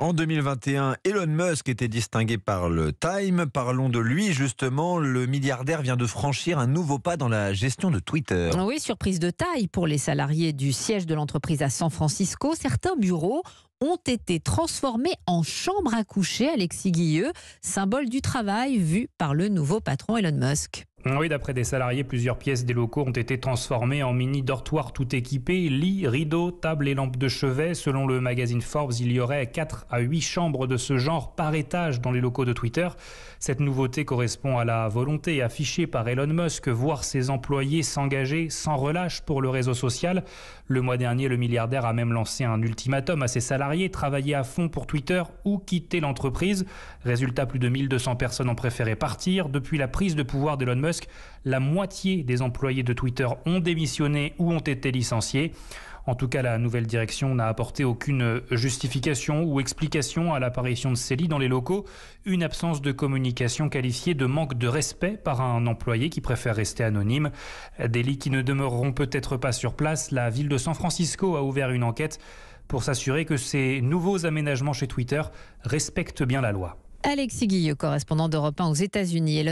En 2021, Elon Musk était distingué par le Time. Parlons de lui justement. Le milliardaire vient de franchir un nouveau pas dans la gestion de Twitter. Oui, surprise de taille pour les salariés du siège de l'entreprise à San Francisco. Certains bureaux ont été transformés en chambres à coucher, Alexis Guilleux, symbole du travail vu par le nouveau patron Elon Musk. Ah oui, d'après des salariés, plusieurs pièces des locaux ont été transformées en mini dortoirs tout équipés, lits, rideaux, tables et lampes de chevet. Selon le magazine Forbes, il y aurait 4 à 8 chambres de ce genre par étage dans les locaux de Twitter. Cette nouveauté correspond à la volonté affichée par Elon Musk, voir ses employés s'engager sans relâche pour le réseau social. Le mois dernier, le milliardaire a même lancé un ultimatum à ses salariés, travailler à fond pour Twitter ou quitter l'entreprise. Résultat, plus de 1200 personnes ont préféré partir. Depuis la prise de pouvoir d'Elon Musk, la moitié des employés de Twitter ont démissionné ou ont été licenciés. En tout cas, la nouvelle direction n'a apporté aucune justification ou explication à l'apparition de ces dans les locaux, une absence de communication qualifiée de manque de respect par un employé qui préfère rester anonyme. Des lits qui ne demeureront peut-être pas sur place, la ville de San Francisco a ouvert une enquête pour s'assurer que ces nouveaux aménagements chez Twitter respectent bien la loi. Alexis Guillot, correspondant d'Europe 1 aux États-Unis.